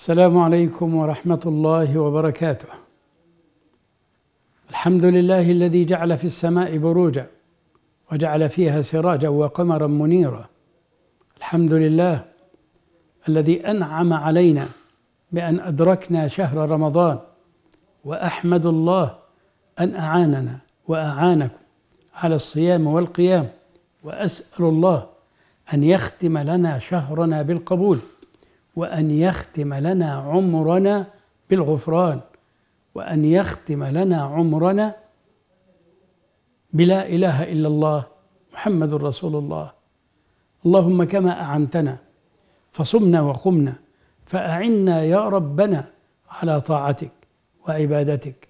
السلام عليكم ورحمه الله وبركاته الحمد لله الذي جعل في السماء بروجا وجعل فيها سراجا وقمرا منيرا الحمد لله الذي انعم علينا بان ادركنا شهر رمضان واحمد الله ان اعاننا واعانكم على الصيام والقيام واسال الله ان يختم لنا شهرنا بالقبول وأن يختم لنا عمرنا بالغفران وأن يختم لنا عمرنا بلا إله إلا الله محمد رسول الله اللهم كما أعنتنا فصمنا وقمنا فأعنا يا ربنا على طاعتك وعبادتك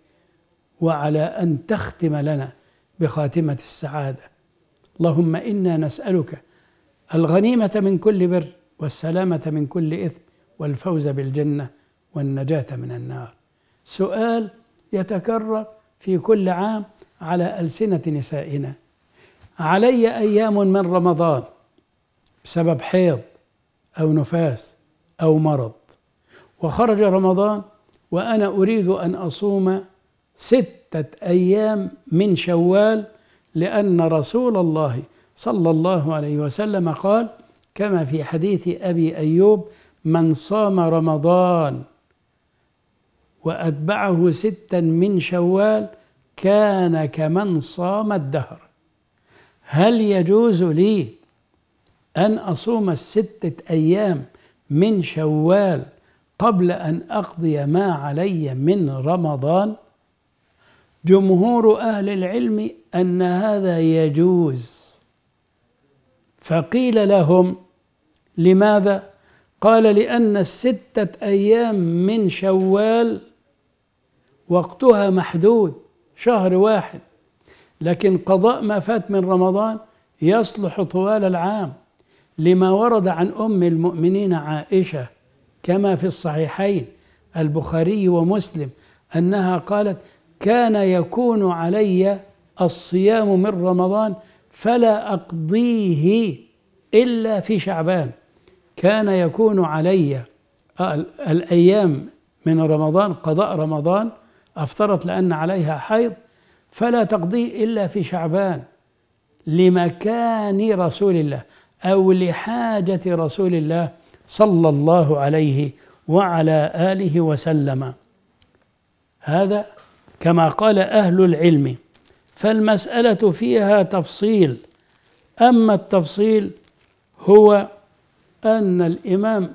وعلى أن تختم لنا بخاتمة السعادة اللهم إنا نسألك الغنيمة من كل بر والسلامة من كل إثم والفوز بالجنة والنجاة من النار سؤال يتكرر في كل عام على ألسنة نسائنا علي أيام من رمضان بسبب حيض أو نفاس أو مرض وخرج رمضان وأنا أريد أن أصوم ستة أيام من شوال لأن رسول الله صلى الله عليه وسلم قال كما في حديث أبي أيوب من صام رمضان وأتبعه ستا من شوال كان كمن صام الدهر هل يجوز لي أن أصوم الستة أيام من شوال قبل أن أقضي ما علي من رمضان جمهور أهل العلم أن هذا يجوز فقيل لهم لماذا؟ قال لأن الستة أيام من شوال وقتها محدود شهر واحد لكن قضاء ما فات من رمضان يصلح طوال العام لما ورد عن أم المؤمنين عائشة كما في الصحيحين البخاري ومسلم أنها قالت كان يكون علي الصيام من رمضان فلا أقضيه إلا في شعبان كان يكون علي آه، الأيام من رمضان قضاء رمضان أفطرت لأن عليها حيض فلا تقضي إلا في شعبان لمكان رسول الله أو لحاجة رسول الله صلى الله عليه وعلى آله وسلم هذا كما قال أهل العلم فالمسألة فيها تفصيل أما التفصيل هو أن الإمام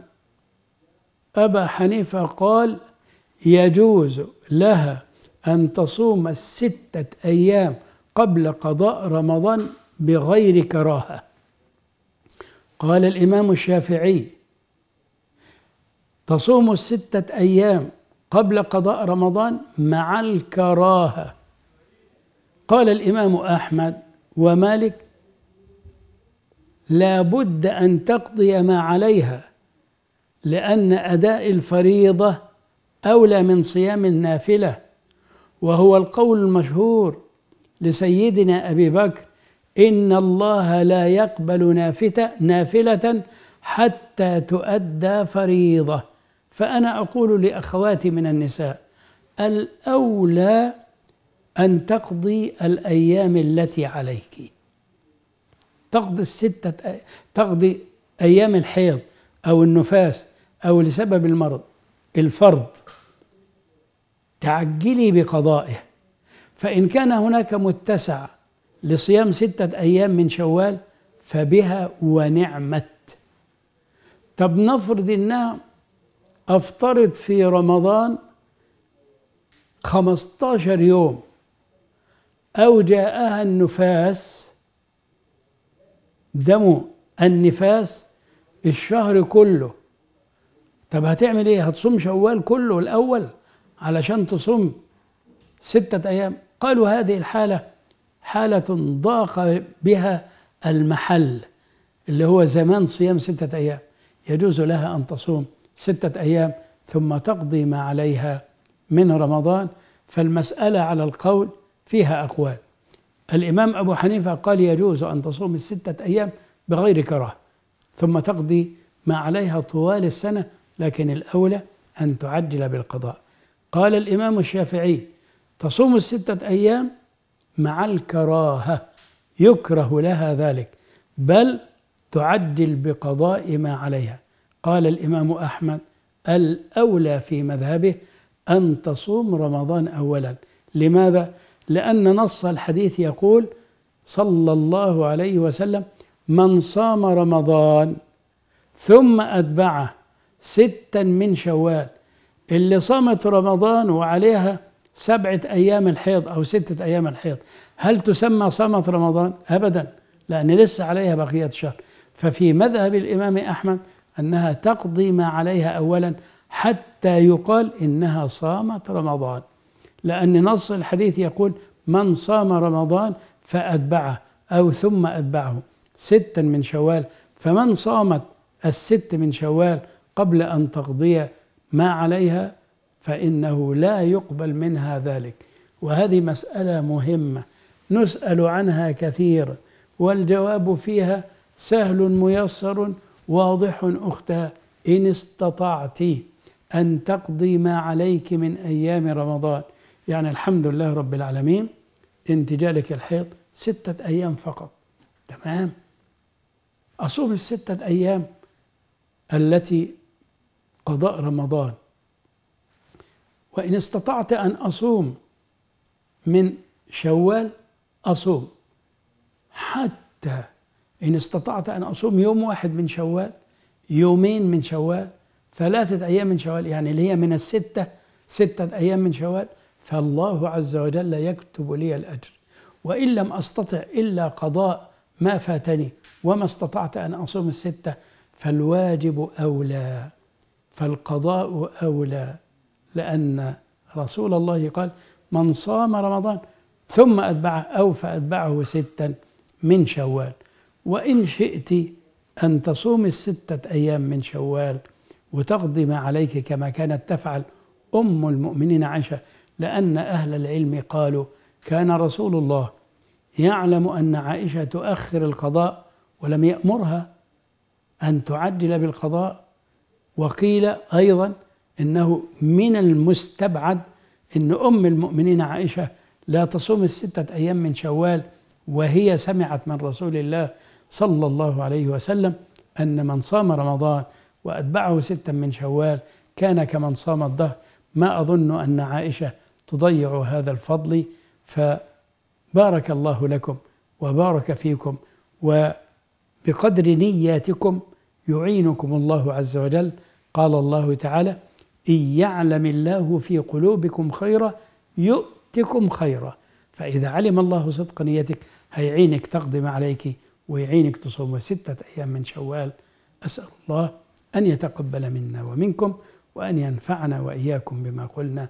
أبا حنيفة قال يجوز لها أن تصوم الستة أيام قبل قضاء رمضان بغير كراهة قال الإمام الشافعي تصوم الستة أيام قبل قضاء رمضان مع الكراهة قال الإمام أحمد ومالك لا بد أن تقضي ما عليها لأن أداء الفريضة أولى من صيام النافلة وهو القول المشهور لسيدنا أبي بكر إن الله لا يقبل نافتة نافلة حتى تؤدى فريضة فأنا أقول لأخواتي من النساء الأولى أن تقضي الأيام التي عليكِ تقضي الستة تقضي أيام الحيض أو النفاس أو لسبب المرض الفرض تعجلي بقضائه فإن كان هناك متسع لصيام ستة أيام من شوال فبها ونعمت طب نفرض إنها أفطرت في رمضان 15 يوم أو جاءها النفاس دم النفاس الشهر كله طب هتعمل ايه هتصوم شوال كله الاول علشان تصوم ستة ايام قالوا هذه الحالة حالة ضاق بها المحل اللي هو زمان صيام ستة ايام يجوز لها ان تصوم ستة ايام ثم تقضي ما عليها من رمضان فالمسألة على القول فيها أقوال الإمام أبو حنيفة قال يجوز أن تصوم الستة أيام بغير كراهة ثم تقضي ما عليها طوال السنة لكن الأولى أن تعجل بالقضاء قال الإمام الشافعي تصوم الستة أيام مع الكراهة يكره لها ذلك بل تعجل بقضاء ما عليها قال الإمام أحمد الأولى في مذهبه أن تصوم رمضان أولا لماذا؟ لأن نص الحديث يقول صلى الله عليه وسلم من صام رمضان ثم أتبعه ستا من شوال اللي صامت رمضان وعليها سبعة أيام الحيض أو ستة أيام الحيض هل تسمى صامت رمضان؟ أبدا لأن لسه عليها بقية شهر ففي مذهب الإمام أحمد أنها تقضي ما عليها أولا حتى يقال إنها صامت رمضان لأن نص الحديث يقول من صام رمضان فأتبعه أو ثم أتبعه ستا من شوال فمن صامت الست من شوال قبل أن تقضي ما عليها فإنه لا يقبل منها ذلك وهذه مسألة مهمة نسأل عنها كثيرا والجواب فيها سهل ميسر واضح أختها إن استطعت أن تقضي ما عليك من أيام رمضان يعني الحمد لله رب العالمين انت جالك الحيض ستة أيام فقط تمام أصوم الستة أيام التي قضاء رمضان وإن استطعت أن أصوم من شوال أصوم حتى إن استطعت أن أصوم يوم واحد من شوال يومين من شوال ثلاثة أيام من شوال يعني اللي هي من الستة ستة أيام من شوال فالله عز وجل يكتب لي الأجر وإن لم أستطع إلا قضاء ما فاتني وما استطعت أن أصوم الستة فالواجب أولى فالقضاء أولى لأن رسول الله قال من صام رمضان ثم أتبعه أو فأتبعه ستا من شوال وإن شئت أن تصوم الستة أيام من شوال وتقضي ما عليك كما كانت تفعل أم المؤمنين عائشة لأن أهل العلم قالوا كان رسول الله يعلم أن عائشة تؤخر القضاء ولم يأمرها أن تعجل بالقضاء وقيل أيضا إنه من المستبعد أن أم المؤمنين عائشة لا تصوم الستة أيام من شوال وهي سمعت من رسول الله صلى الله عليه وسلم أن من صام رمضان وأتبعه ستا من شوال كان كمن صام الظهر ما أظن أن عائشة تضيعوا هذا الفضل فبارك الله لكم وبارك فيكم وبقدر نياتكم يعينكم الله عز وجل قال الله تعالى إن يعلم الله في قلوبكم خيرا يؤتكم خيرا فإذا علم الله صدق نيتك هيعينك تقدم عليك ويعينك تصوم ستة أيام من شوال أسأل الله أن يتقبل منا ومنكم وأن ينفعنا وإياكم بما قلنا